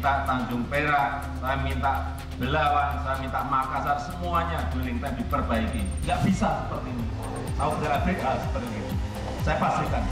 minta Tanjung Perak, saya minta Belawan, saya minta Makassar, semuanya dwelling time diperbaiki. Nggak bisa seperti ini. Tahu nggak ada seperti ini. Saya pastikan.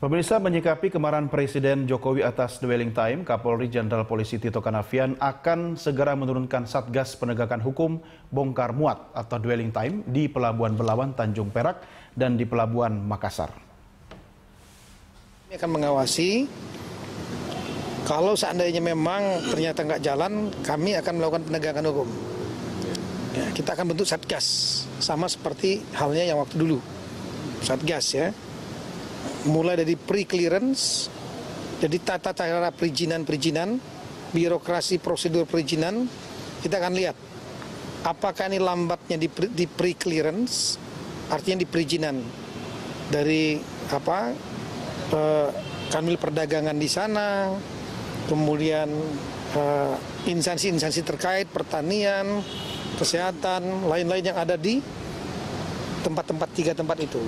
Pemirsa menyikapi kemarahan Presiden Jokowi atas dwelling time, Kapolri Jenderal Polisi Tito Karnavian akan segera menurunkan Satgas Penegakan Hukum Bongkar Muat atau dwelling time di Pelabuhan Belawan Tanjung Perak dan di Pelabuhan Makassar. Kami akan mengawasi kalau seandainya memang ternyata nggak jalan, kami akan melakukan penegakan hukum. Ya, kita akan bentuk satgas, sama seperti halnya yang waktu dulu. Satgas ya, mulai dari pre-clearance, jadi tata cara perizinan-perizinan, birokrasi prosedur perizinan, kita akan lihat apakah ini lambatnya di, di pre-clearance artinya di perizinan dari apa eh, kanwil perdagangan di sana, kemudian eh, instansi-instansi eh, terkait, pertanian, kesehatan, lain-lain yang ada di tempat-tempat tiga tempat itu.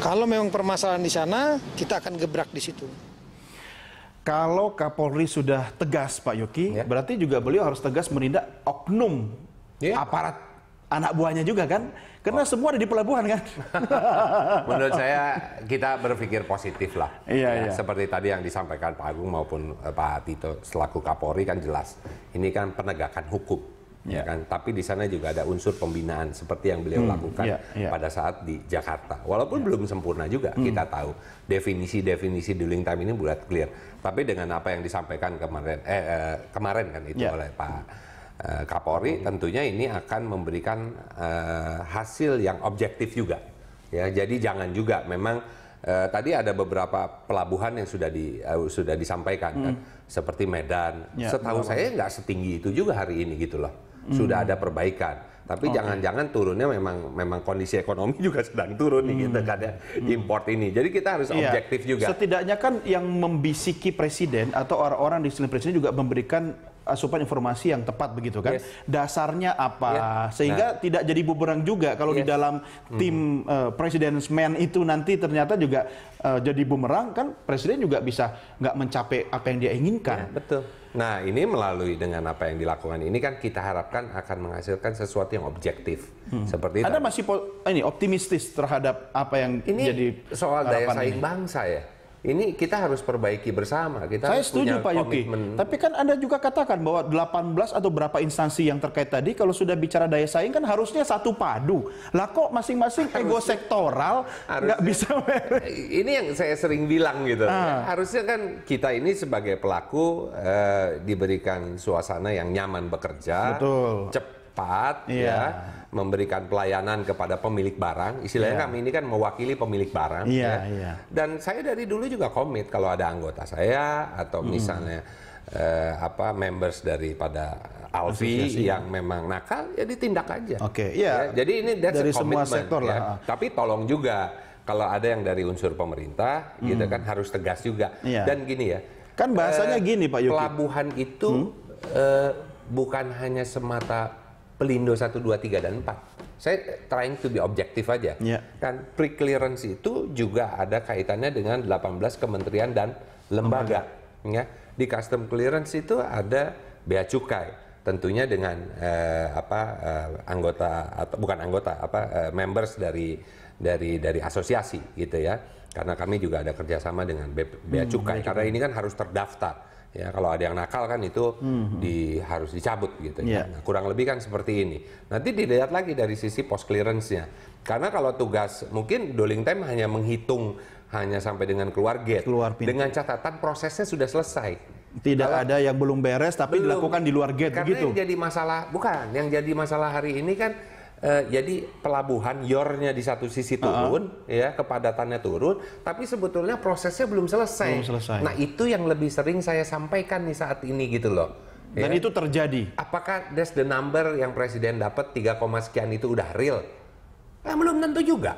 Kalau memang permasalahan di sana, kita akan gebrak di situ. Kalau Kapolri sudah tegas Pak Yoki, ya. berarti juga beliau harus tegas menindak oknum ya. aparat anak buahnya juga kan? Karena oh. semua ada di pelabuhan kan. Menurut saya kita berpikir positif lah. Iya, ya, iya. Seperti tadi yang disampaikan Pak Agung maupun eh, Pak Tito selaku Kapolri kan jelas. Ini kan penegakan hukum. Yeah. Iya. kan tapi di sana juga ada unsur pembinaan seperti yang beliau hmm, lakukan yeah, yeah. pada saat di Jakarta walaupun yeah. belum sempurna juga hmm. kita tahu definisi-definisi dealing time ini bulat clear tapi dengan apa yang disampaikan kemarin eh, eh kemarin kan itu yeah. oleh Pak Eh, Kapolri tentunya ini akan memberikan uh, hasil yang objektif juga ya jadi jangan juga memang uh, tadi ada beberapa pelabuhan yang sudah di uh, sudah disampaikan kan. hmm. kan seperti Medan ya, setahu saya nggak setinggi itu juga hari ini gitu loh hmm. sudah ada perbaikan tapi jangan jangan-jangan turunnya memang memang kondisi ekonomi juga sedang turun nih gitu hmm. kan ya hmm. import ini. Jadi kita harus yeah. objektif juga. Setidaknya kan yang membisiki presiden atau orang-orang di sini presiden juga memberikan asupan informasi yang tepat begitu kan. Yes. Dasarnya apa yeah. sehingga nah. tidak jadi bumerang juga kalau yes. di dalam tim mm. Mm-hmm. uh, eh, president's man itu nanti ternyata juga uh, jadi bumerang kan presiden juga bisa nggak mencapai apa yang dia inginkan. Yeah, betul. Nah, ini melalui dengan apa yang dilakukan ini kan kita harapkan akan menghasilkan sesuatu yang objektif. Hmm. Seperti Anda masih ini optimistis terhadap apa yang ini jadi soal daya saing ini. bangsa ya ini kita harus perbaiki bersama. Kita Saya harus setuju Pak Yuki. Tapi kan Anda juga katakan bahwa 18 atau berapa instansi yang terkait tadi kalau sudah bicara daya saing kan harusnya satu padu. Lah kok masing-masing ego sektoral nggak bisa eh, Ini yang saya sering bilang gitu. Ah. Harusnya kan kita ini sebagai pelaku eh, diberikan suasana yang nyaman bekerja, Betul. cepat Iya. ya memberikan pelayanan kepada pemilik barang. Istilahnya yeah. kami ini kan mewakili pemilik barang. Yeah, ya. yeah. Dan saya dari dulu juga komit kalau ada anggota saya atau mm. misalnya eh, apa members daripada Alfi yang memang nakal ya ditindak aja. Oke, okay, iya. yeah. ya. Jadi ini that's dari a semua sektor ya. lah. Tapi tolong juga kalau ada yang dari unsur pemerintah mm. gitu hmm. kan harus tegas juga. Yeah. Dan gini ya. Kan bahasanya eh, gini Pak Yuki. Pelabuhan itu hmm? eh, bukan hanya semata Pelindo 1, 2, 3, dan 4. Saya trying to be objektif aja. Yeah. Kan pre-clearance itu juga ada kaitannya dengan 18 kementerian dan lembaga. lembaga. Ya. Di custom clearance itu ada bea cukai. Tentunya dengan eh, apa eh, anggota atau bukan anggota apa eh, members dari dari dari asosiasi gitu ya. Karena kami juga ada kerjasama dengan bea, hmm, cukai hmm, karena ini kan harus terdaftar ya kalau ada yang nakal kan itu hmm. di, harus dicabut gitu yeah. ya. Nah, kurang lebih kan seperti ini. Nanti dilihat lagi dari sisi post clearance-nya. Karena kalau tugas mungkin dwelling time hanya menghitung hanya sampai dengan keluar gate keluar dengan catatan prosesnya sudah selesai. Tidak kalau, ada yang belum beres tapi belum, dilakukan di luar gate karena begitu. yang jadi masalah bukan yang jadi masalah hari ini kan Uh, jadi pelabuhan yornya di satu sisi turun, uh -huh. ya kepadatannya turun, tapi sebetulnya prosesnya belum selesai. Belum selesai. Nah itu yang lebih sering saya sampaikan nih saat ini gitu loh. Dan ya. itu terjadi. Apakah that's the number yang presiden dapat 3, sekian itu udah real? Nah, belum tentu juga.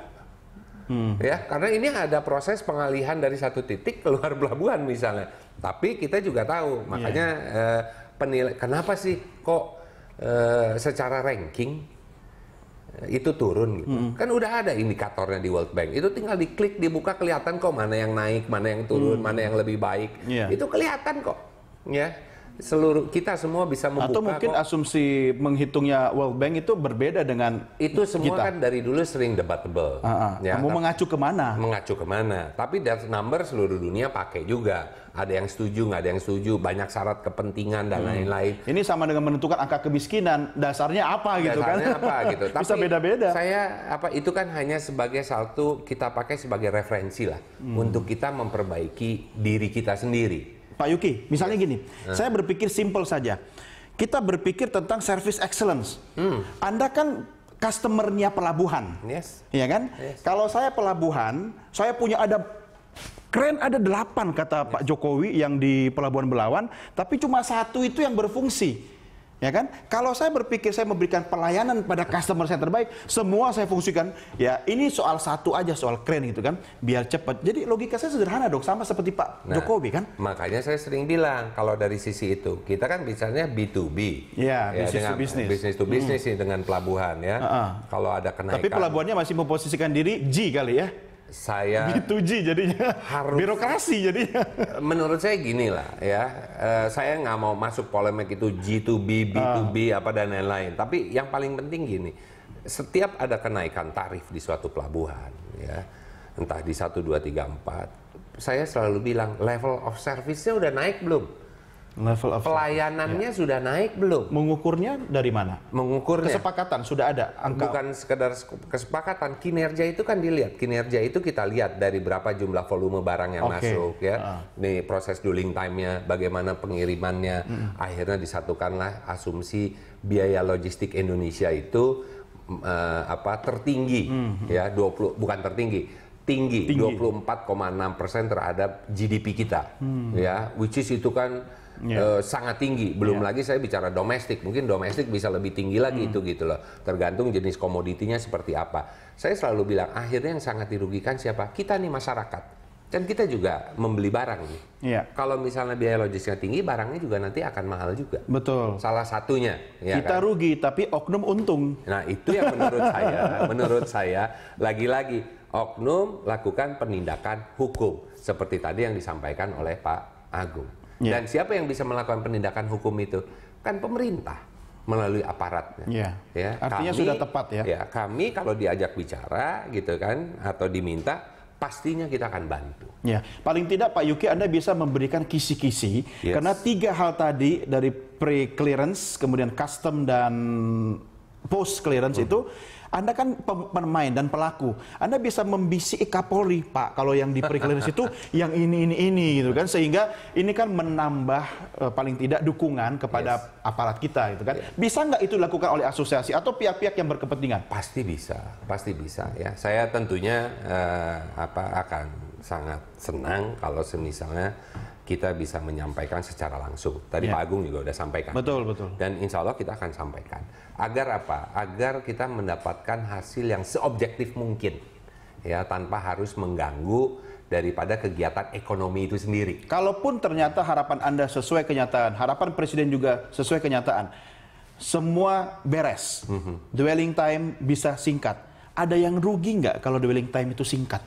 Hmm. Ya, karena ini ada proses pengalihan dari satu titik keluar pelabuhan misalnya. Tapi kita juga tahu, makanya yeah. eh, penilai kenapa sih kok eh, secara ranking itu turun gitu. Hmm. Kan udah ada indikatornya di World Bank. Itu tinggal diklik, dibuka kelihatan kok mana yang naik, mana yang turun, hmm. mana yang lebih baik. Yeah. Itu kelihatan kok. Ya seluruh kita semua bisa membuka atau mungkin kok. asumsi menghitungnya World Bank itu berbeda dengan itu semua kita. kan dari dulu sering debatable uh, ah, -huh. Ah. ya kamu mengacu kemana mengacu kemana tapi that number seluruh dunia pakai juga ada yang setuju nggak ada yang setuju banyak syarat kepentingan dan hmm. lain-lain hmm. ini sama dengan menentukan angka kemiskinan dasarnya apa gitu kan? dasarnya apa gitu tapi bisa beda-beda saya apa itu kan hanya sebagai satu kita pakai sebagai referensi lah hmm. untuk kita memperbaiki diri kita sendiri Pak Yuki, misalnya gini, hmm. saya berpikir simple saja. Kita berpikir tentang service excellence. Hmm. Anda kan customernya pelabuhan, yes. ya kan? Yes. Kalau saya pelabuhan, saya punya ada Keren ada delapan kata yes. Pak Jokowi yang di Pelabuhan Belawan, tapi cuma satu itu yang berfungsi ya kan? Kalau saya berpikir saya memberikan pelayanan pada customer saya terbaik, semua saya fungsikan. Ya, ini soal satu aja soal keren gitu kan, biar cepat. Jadi logika saya sederhana dong, sama seperti Pak nah, Jokowi kan? Makanya saya sering bilang kalau dari sisi itu kita kan bicaranya B2B. Ya, ya bisnis to bisnis. Bisnis to bisnis hmm. dengan pelabuhan ya. Uh -uh. Kalau ada kenaikan. Tapi pelabuhannya masih memposisikan diri G kali ya saya b jadinya harus birokrasi jadinya menurut saya gini lah ya uh, saya nggak mau masuk polemik itu G2B B2B uh. Ah. apa dan lain-lain tapi yang paling penting gini setiap ada kenaikan tarif di suatu pelabuhan ya entah di satu dua tiga empat, saya selalu bilang level of service-nya udah naik belum Level of Pelayanannya ya. sudah naik belum? Mengukurnya dari mana? Mengukurnya. Kesepakatan sudah ada angka. Bukan sekedar kesepakatan, kinerja itu kan dilihat. Kinerja itu kita lihat dari berapa jumlah volume barang yang okay. masuk ya. Uh. Nih proses duling time-nya, bagaimana pengirimannya. Hmm. Akhirnya disatukanlah asumsi biaya logistik Indonesia itu uh, apa tertinggi hmm. ya, 20 bukan tertinggi tinggi, tinggi. 24,6 persen terhadap GDP kita hmm. ya which is itu kan yeah. Iya. uh, sangat tinggi. Belum yeah. lagi saya bicara domestik, mungkin domestik bisa lebih tinggi lagi mm. itu gitu loh. Tergantung jenis komoditinya seperti apa. Saya selalu bilang akhirnya yang sangat dirugikan siapa? Kita nih masyarakat dan kita juga membeli barang nih. Iya. Kalau misalnya biaya logisnya tinggi, barangnya juga nanti akan mahal juga. Betul. Salah satunya. Ya kita kan? rugi, tapi oknum untung. Nah itu yang menurut saya, menurut saya lagi-lagi oknum lakukan penindakan hukum seperti tadi yang disampaikan oleh Pak Agung. Yeah. Dan siapa yang bisa melakukan penindakan hukum itu? Kan pemerintah melalui aparatnya. Ya. ya Artinya kami, sudah tepat ya. Ya, kami kalau diajak bicara gitu kan atau diminta pastinya kita akan bantu. Ya, paling tidak Pak Yuki Anda bisa memberikan kisi-kisi yes. karena tiga hal tadi dari pre-clearance, kemudian custom dan post clearance hmm. itu anda kan pemain dan pelaku. Anda bisa membisik Kapolri, Pak, kalau yang di pre-clearance itu yang ini ini ini gitu kan sehingga ini kan menambah uh, paling tidak dukungan kepada yes. aparat kita gitu kan. Yeah. Bisa nggak itu dilakukan oleh asosiasi atau pihak-pihak yang berkepentingan? Pasti bisa, pasti bisa ya. Saya tentunya uh, apa akan sangat senang kalau misalnya kita bisa menyampaikan secara langsung. Tadi ya. Pak Agung juga sudah sampaikan. Betul, betul. Dan insya Allah kita akan sampaikan. Agar apa? Agar kita mendapatkan hasil yang seobjektif mungkin. Ya, tanpa harus mengganggu daripada kegiatan ekonomi itu sendiri. Kalaupun ternyata harapan Anda sesuai kenyataan, harapan Presiden juga sesuai kenyataan, semua beres. Mm -hmm. Dwelling time bisa singkat. Ada yang rugi nggak kalau dwelling time itu singkat?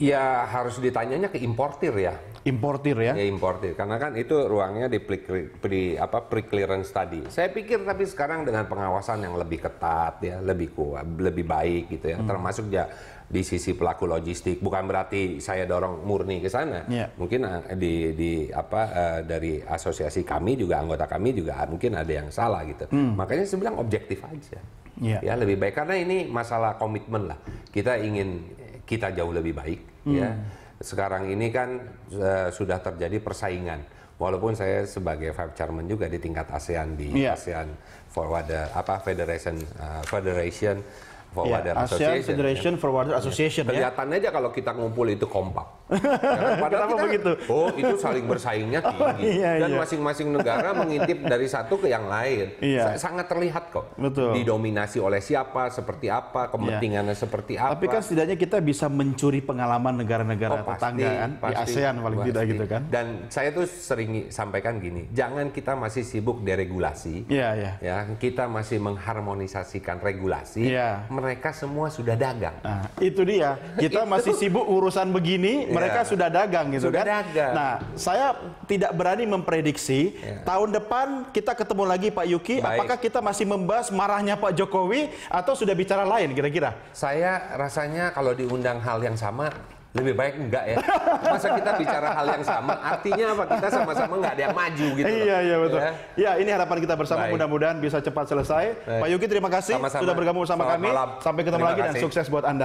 Ya harus ditanyanya ke importir ya. Importir ya? Ya importir, karena kan itu ruangnya di, pre, di apa pre-clearance tadi. Saya pikir tapi sekarang dengan pengawasan yang lebih ketat ya, lebih kuat, lebih baik gitu ya, hmm. termasuk ya di sisi pelaku logistik. Bukan berarti saya dorong murni ke sana. ya. Mungkin eh, di, di apa eh, dari asosiasi kami juga anggota kami juga ah, mungkin ada yang salah gitu. Hmm. Makanya saya bilang objektif aja. ya. Ya lebih baik karena ini masalah komitmen lah. Kita ingin kita jauh lebih baik hmm. ya sekarang ini kan uh, sudah terjadi persaingan. Walaupun saya sebagai five chairman juga di tingkat ASEAN di yeah. ASEAN Forwarder apa Federation uh, Federation Forwarder iya, yeah, ASEAN Association. Federation Forwarder iya. Association. Kelihatan ya. aja kalau kita ngumpul itu kompak. Ya, padahal kita, begitu? Oh, itu saling bersaingnya tinggi. Oh, iya, iya. Dan masing-masing negara mengintip dari satu ke yang lain. Iya. Sangat terlihat kok. Betul. Didominasi oleh siapa, seperti apa, iya. kepentingannya iya. seperti apa. Tapi kan setidaknya kita bisa mencuri pengalaman negara-negara oh, tetangga kan pasti, di ASEAN paling tidak gitu kan. Dan saya tuh sering sampaikan gini, jangan kita masih sibuk deregulasi. Iya, iya. Ya, kita masih mengharmonisasikan regulasi. Iya. Mereka semua sudah dagang. Nah, itu dia. Kita itu. masih sibuk urusan begini iya mereka yeah. sudah dagang gitu sudah kan. Dagang. Nah, saya tidak berani memprediksi yeah. tahun depan kita ketemu lagi Pak Yuki, Baik. apakah kita masih membahas marahnya Pak Jokowi atau sudah bicara lain kira-kira? Saya rasanya kalau diundang hal yang sama lebih baik enggak ya masa kita bicara hal yang sama artinya apa kita sama-sama enggak ada yang maju gitu iya iya betul ya. ya ini harapan kita bersama mudah-mudahan bisa cepat selesai baik. Pak Yuki terima kasih sama -sama. sudah bergabung bersama Selamat kami malam. sampai ketemu terima lagi kasih. dan sukses buat anda